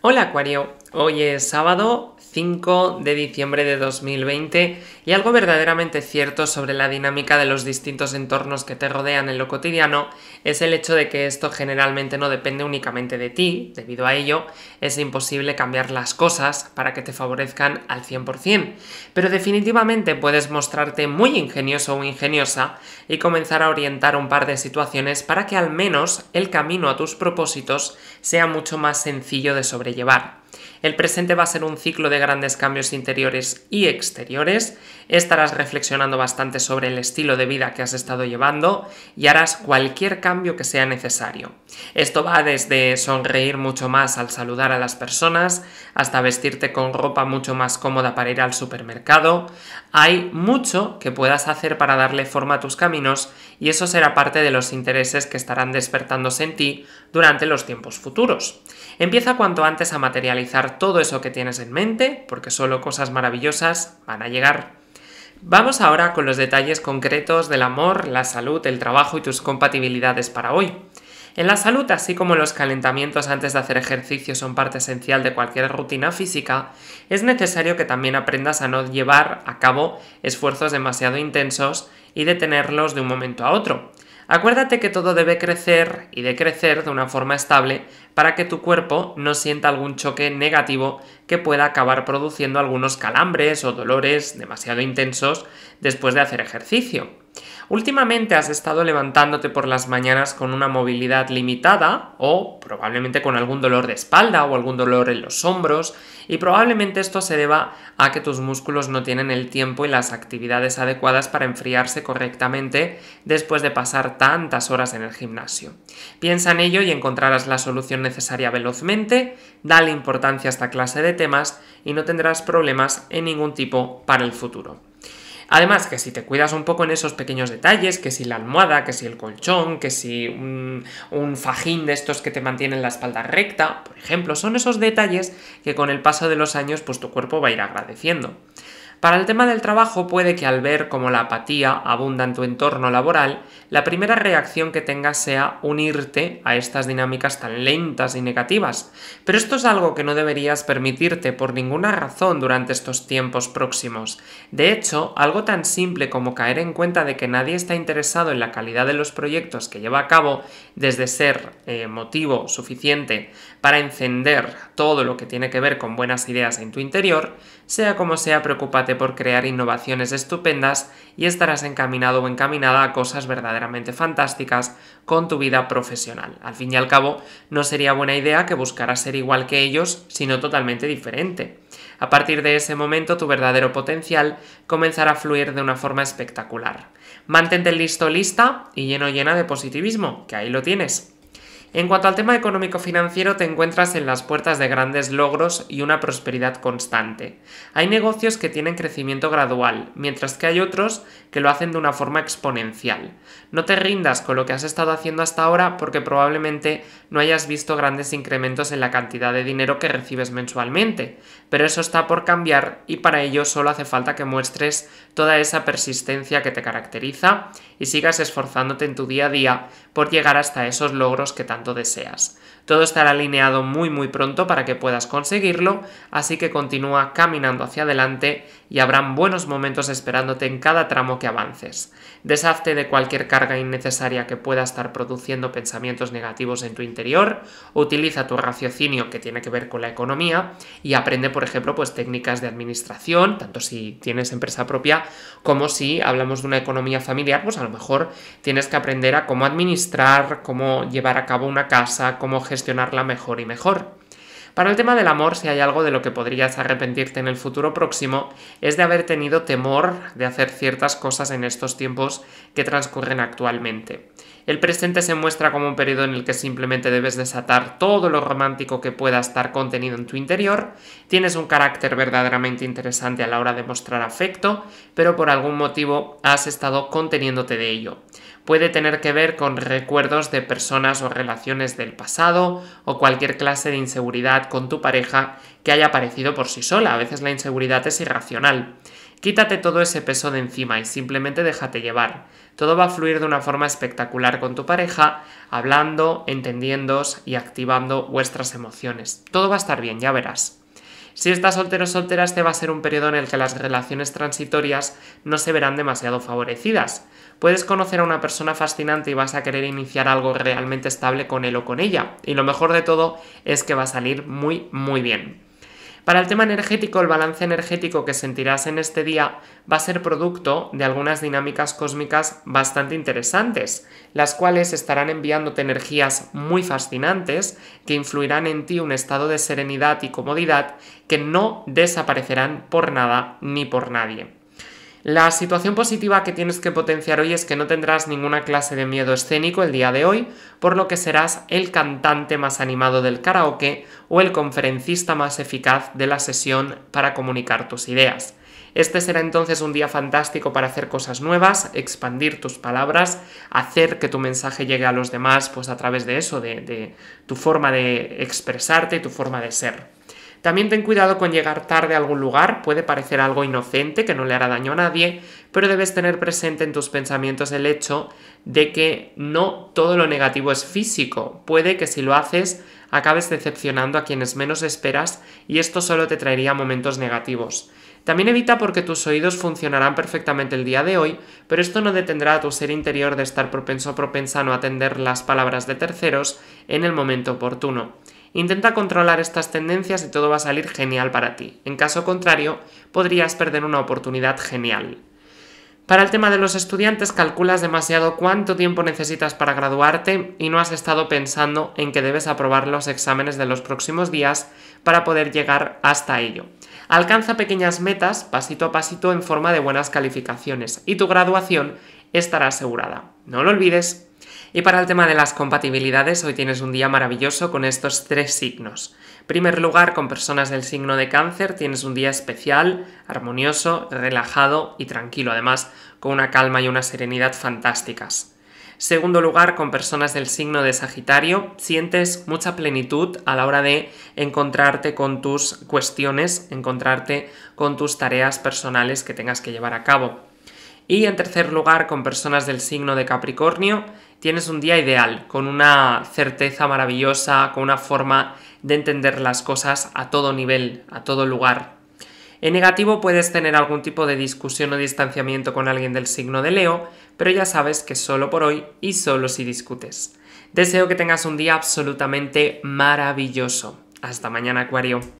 Hola Acuario, hoy es sábado 5 de diciembre de 2020 y algo verdaderamente cierto sobre la dinámica de los distintos entornos que te rodean en lo cotidiano es el hecho de que esto generalmente no depende únicamente de ti, debido a ello es imposible cambiar las cosas para que te favorezcan al 100%, pero definitivamente puedes mostrarte muy ingenioso o ingeniosa y comenzar a orientar un par de situaciones para que al menos el camino a tus propósitos sea mucho más sencillo de sobrellevar. El presente va a ser un ciclo de grandes cambios interiores y exteriores, estarás reflexionando bastante sobre el estilo de vida que has estado llevando y harás cualquier cambio que sea necesario. Esto va desde sonreír mucho más al saludar a las personas hasta vestirte con ropa mucho más cómoda para ir al supermercado. Hay mucho que puedas hacer para darle forma a tus caminos y eso será parte de los intereses que estarán despertándose en ti durante los tiempos futuros. Empieza cuanto antes a materializar todo eso que tienes en mente, porque solo cosas maravillosas van a llegar. Vamos ahora con los detalles concretos del amor, la salud, el trabajo y tus compatibilidades para hoy. En la salud, así como los calentamientos antes de hacer ejercicio son parte esencial de cualquier rutina física, es necesario que también aprendas a no llevar a cabo esfuerzos demasiado intensos y detenerlos de un momento a otro. Acuérdate que todo debe crecer y decrecer de una forma estable para que tu cuerpo no sienta algún choque negativo que pueda acabar produciendo algunos calambres o dolores demasiado intensos después de hacer ejercicio. Últimamente has estado levantándote por las mañanas con una movilidad limitada o probablemente con algún dolor de espalda o algún dolor en los hombros y probablemente esto se deba a que tus músculos no tienen el tiempo y las actividades adecuadas para enfriarse correctamente después de pasar tantas horas en el gimnasio. Piensa en ello y encontrarás la solución necesaria velozmente, dale importancia a esta clase de temas y no tendrás problemas en ningún tipo para el futuro. Además, que si te cuidas un poco en esos pequeños detalles, que si la almohada, que si el colchón, que si un, fajín de estos que te mantienen la espalda recta, por ejemplo, son esos detalles que con el paso de los años pues tu cuerpo va a ir agradeciendo. Para el tema del trabajo puede que al ver cómo la apatía abunda en tu entorno laboral, la primera reacción que tengas sea unirte a estas dinámicas tan lentas y negativas, pero esto es algo que no deberías permitirte por ninguna razón durante estos tiempos próximos. De hecho, algo tan simple como caer en cuenta de que nadie está interesado en la calidad de los proyectos que lleva a cabo, desde ser eh, motivo suficiente para encender todo lo que tiene que ver con buenas ideas en tu interior, sea como sea preocupante por crear innovaciones estupendas y estarás encaminado o encaminada a cosas verdaderamente fantásticas con tu vida profesional. Al fin y al cabo, no sería buena idea que buscaras ser igual que ellos, sino totalmente diferente. A partir de ese momento, tu verdadero potencial comenzará a fluir de una forma espectacular. Mantente listo lista y lleno llena de positivismo, que ahí lo tienes. En cuanto al tema económico-financiero, te encuentras en las puertas de grandes logros y una prosperidad constante. Hay negocios que tienen crecimiento gradual, mientras que hay otros que lo hacen de una forma exponencial. No te rindas con lo que has estado haciendo hasta ahora porque probablemente no hayas visto grandes incrementos en la cantidad de dinero que recibes mensualmente, pero eso está por cambiar y para ello solo hace falta que muestres toda esa persistencia que te caracteriza y sigas esforzándote en tu día a día por llegar hasta esos logros que tanto deseas. Todo estará alineado muy muy pronto para que puedas conseguirlo, así que continúa caminando hacia adelante y habrán buenos momentos esperándote en cada tramo que avances. Deshazte de cualquier carga innecesaria que pueda estar produciendo pensamientos negativos en tu interior, utiliza tu raciocinio que tiene que ver con la economía y aprende, por ejemplo, pues técnicas de administración, tanto si tienes empresa propia como si hablamos de una economía familiar, pues a lo mejor tienes que aprender a cómo administrar, cómo llevar a cabo una casa, cómo gestionarla mejor y mejor. Para el tema del amor, si hay algo de lo que podrías arrepentirte en el futuro próximo, es de haber tenido temor de hacer ciertas cosas en estos tiempos que transcurren actualmente. El presente se muestra como un periodo en el que simplemente debes desatar todo lo romántico que pueda estar contenido en tu interior, tienes un carácter verdaderamente interesante a la hora de mostrar afecto, pero por algún motivo has estado conteniéndote de ello puede tener que ver con recuerdos de personas o relaciones del pasado o cualquier clase de inseguridad con tu pareja que haya aparecido por sí sola. A veces la inseguridad es irracional. Quítate todo ese peso de encima y simplemente déjate llevar. Todo va a fluir de una forma espectacular con tu pareja, hablando, entendiéndos y activando vuestras emociones. Todo va a estar bien, ya verás. Si estás soltero o soltera, este va a ser un periodo en el que las relaciones transitorias no se verán demasiado favorecidas. Puedes conocer a una persona fascinante y vas a querer iniciar algo realmente estable con él o con ella. Y lo mejor de todo es que va a salir muy, muy bien. Para el tema energético, el balance energético que sentirás en este día va a ser producto de algunas dinámicas cósmicas bastante interesantes, las cuales estarán enviándote energías muy fascinantes que influirán en ti un estado de serenidad y comodidad que no desaparecerán por nada ni por nadie. La situación positiva que tienes que potenciar hoy es que no tendrás ninguna clase de miedo escénico el día de hoy, por lo que serás el cantante más animado del karaoke o el conferencista más eficaz de la sesión para comunicar tus ideas. Este será entonces un día fantástico para hacer cosas nuevas, expandir tus palabras, hacer que tu mensaje llegue a los demás, pues a través de eso, de, tu forma de expresarte, y tu forma de ser. También ten cuidado con llegar tarde a algún lugar, puede parecer algo inocente que no le hará daño a nadie, pero debes tener presente en tus pensamientos el hecho de que no todo lo negativo es físico, puede que si lo haces acabes decepcionando a quienes menos esperas y esto solo te traería momentos negativos. También evita porque tus oídos funcionarán perfectamente el día de hoy, pero esto no detendrá a tu ser interior de estar propenso o propensa a atender las palabras de terceros en el momento oportuno. Intenta controlar estas tendencias y todo va a salir genial para ti. En caso contrario, podrías perder una oportunidad genial. Para el tema de los estudiantes, calculas demasiado cuánto tiempo necesitas para graduarte y no has estado pensando en que debes aprobar los exámenes de los próximos días para poder llegar hasta ello. Alcanza pequeñas metas pasito a pasito en forma de buenas calificaciones y tu graduación estará asegurada. No lo olvides. Y para el tema de las compatibilidades, hoy tienes un día maravilloso con estos tres signos. primer lugar, con personas del signo de cáncer, tienes un día especial, armonioso, relajado y tranquilo, además con una calma y una serenidad fantásticas. Segundo lugar, con personas del signo de Sagitario, sientes mucha plenitud a la hora de encontrarte con tus cuestiones, encontrarte con tus tareas personales que tengas que llevar a cabo. Y en tercer lugar, con personas del signo de Capricornio, tienes un día ideal, con una certeza maravillosa, con una forma de entender las cosas a todo nivel, a todo lugar. En negativo puedes tener algún tipo de discusión o distanciamiento con alguien del signo de Leo, pero ya sabes que solo por hoy y solo si discutes. Deseo que tengas un día absolutamente maravilloso. Hasta mañana, Acuario.